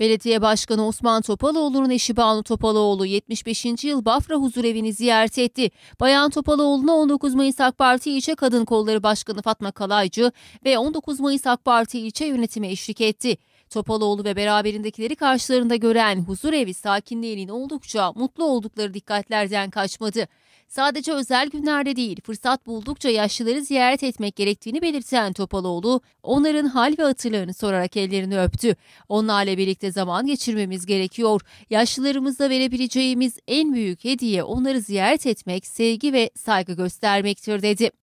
Belediye Başkanı Osman Topaloğlu'nun eşi Banu Topaloğlu 75. yıl Bafra huzurevini ziyaret etti. Bayan Topaloğlu'na 19 Mayıs AK Parti İlçe Kadın Kolları Başkanı Fatma Kalaycı ve 19 Mayıs AK Parti İlçe yönetimi eşlik etti. Topaloğlu ve beraberindekileri karşılarında gören huzurevi sakinliğinin oldukça mutlu oldukları dikkatlerden kaçmadı. Sadece özel günlerde değil, fırsat buldukça yaşlıları ziyaret etmek gerektiğini belirten Topaloğlu, onların hal ve hatırlarını sorarak ellerini öptü. Onlarla birlikte birlikte zaman geçirmemiz gerekiyor. Yaşlılarımıza verebileceğimiz en büyük hediye onları ziyaret etmek, sevgi ve saygı göstermektir dedi.